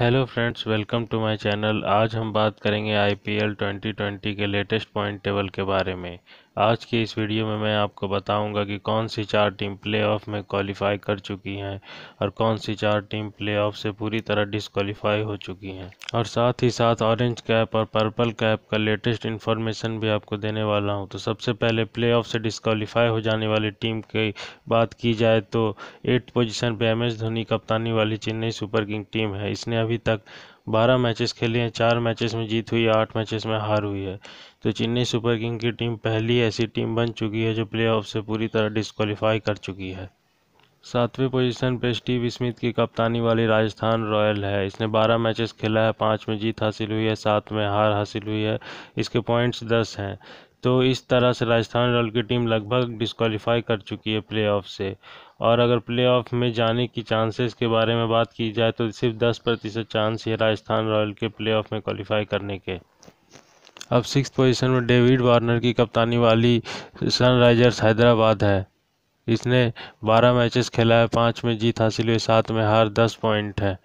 hello friends welcome to my channel आज हम बात करेंगे आईपीएल 2020 के लेटेस्ट पॉइंट टेबल के बारे में आज के इस वीडियो में मैं आपको बताऊंगा कि कौन सी चार टीम प्लेऑफ में क्वालिफाई कर चुकी हैं और कौन सी चार टीम प्लेऑफ से पूरी तरह डिसक्वालीफाई हो चुकी हैं और साथ ही साथ ऑरेंज कैप और पर्पल कैप का लेटेस्ट इन्फॉर्मेशन भी आपको देने वाला हूं तो सबसे पहले प्लेऑफ से डिसक्वालीफाई हो जाने वाली टीम की बात की जाए तो एट पोजिशन पर एम धोनी कप्तानी वाली चेन्नई सुपर किंग टीम है इसने अभी तक बारह मैचेस खेले हैं चार मैचेस में जीत हुई आठ मैचेस में हार हुई है तो चेन्नई सुपर किंग की टीम पहली ऐसी टीम बन चुकी है जो प्लेऑफ से पूरी तरह डिस्कवालीफाई कर चुकी है सातवें पोजीशन पे स्टीव स्मिथ की कप्तानी वाली राजस्थान रॉयल है इसने बारह मैचेस खेला है पाँच में जीत हासिल हुई है सात में हार हासिल हुई है इसके पॉइंट्स दस हैं तो इस तरह से राजस्थान रॉयल की टीम लगभग डिस्कवालीफाई कर चुकी है प्लेऑफ से और अगर प्लेऑफ में जाने की चांसेस के बारे में बात की जाए तो सिर्फ दस प्रतिशत चांस है राजस्थान रॉयल के प्लेऑफ में क्वालिफाई करने के अब सिक्स पोजीशन में डेविड वार्नर की कप्तानी वाली सनराइजर्स हैदराबाद है इसने बारह मैचेस खेला है पाँच में जीत हासिल हुई सात में हार दस पॉइंट है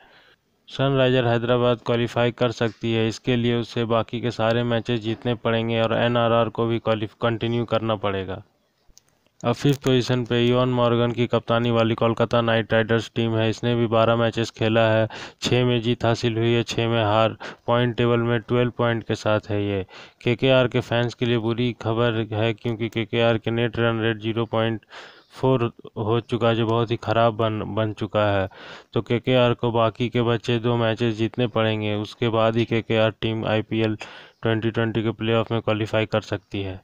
सनराइजर हैदराबाद क्वालिफाई कर सकती है इसके लिए उसे बाकी के सारे मैचेस जीतने पड़ेंगे और एनआरआर को भी कंटिन्यू करना पड़ेगा अब फिफ्थ पोजीशन पे यून मॉर्गन की कप्तानी वाली कोलकाता नाइट राइडर्स टीम है इसने भी बारह मैचेस खेला है छः में जीत हासिल हुई है छः में हार पॉइंट टेबल में ट्वेल्व पॉइंट के साथ है ये के के आर के फैंस के लिए बुरी खबर है क्योंकि के के आर के net run rate zero point four हो चुका है जो बहुत ही ख़राब बन बन चुका है तो के के आर को बाकी के बच्चे दो मैचेस जीतने पड़ेंगे उसके बाद ही K K R team IPL twenty twenty के प्लेऑफ में क्वालिफाई कर सकती है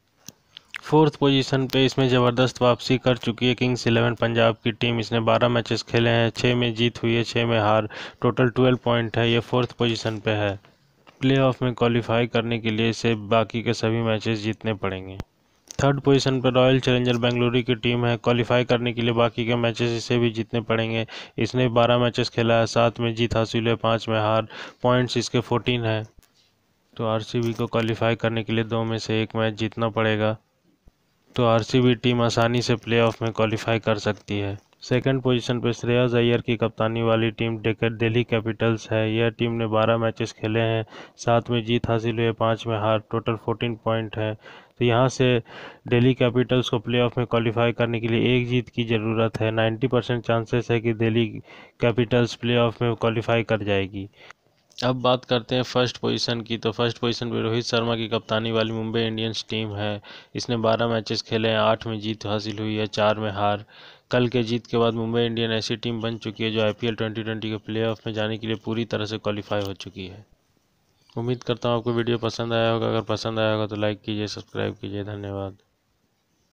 फोर्थ पोजीशन पे इसमें ज़बरदस्त वापसी कर चुकी है किंग्स इलेवन पंजाब की टीम इसने बारह मैचेस खेले हैं छः में जीत हुई है छः में हार टोटल ट्वेल्व पॉइंट है ये फोर्थ पोजीशन पे है ऑफ में क्वालिफाई करने के लिए इसे बाकी के सभी मैचेस जीतने पड़ेंगे थर्ड पोजीशन पर रॉयल चैलेंजर बेंगलुरु की टीम है क्वालिफाई करने के लिए बाकी के मैचेस इसे भी जीतने पड़ेंगे इसने बारह मैचेस खेला है सात में जीत हासिल है पाँच में हार पॉइंट्स इसके फोर्टीन है तो आरसीबी को क्वालिफाई करने के लिए दो में से एक मैच जीतना पड़ेगा तो आर टीम आसानी से प्ले में क्वालिफाई कर सकती है सेकंड पोजीशन पर श्रेयस अय्यर की कप्तानी वाली टीम दिल्ली कैपिटल्स है यह टीम ने 12 मैचेस खेले हैं सात में जीत हासिल हुई पाँच में हार टोटल 14 पॉइंट है तो यहाँ से दिल्ली कैपिटल्स को प्लेऑफ में क्वालिफाई करने के लिए एक जीत की ज़रूरत है 90 परसेंट चांसेस है कि दिल्ली कैपिटल्स प्ले में क्वालिफाई कर जाएगी अब बात करते हैं फर्स्ट पोजीशन की तो फर्स्ट पोजीशन पर रोहित शर्मा की कप्तानी वाली मुंबई इंडियंस टीम है इसने 12 मैचेस खेले हैं आठ में जीत हासिल हुई है चार में हार कल के जीत के बाद मुंबई इंडियन ऐसी टीम बन चुकी है जो आईपीएल 2020 के प्लेऑफ में जाने के लिए पूरी तरह से क्वालिफाई हो चुकी है उम्मीद करता हूँ आपको वीडियो पसंद आया होगा अगर पसंद आया होगा तो लाइक कीजिए सब्सक्राइब कीजिए धन्यवाद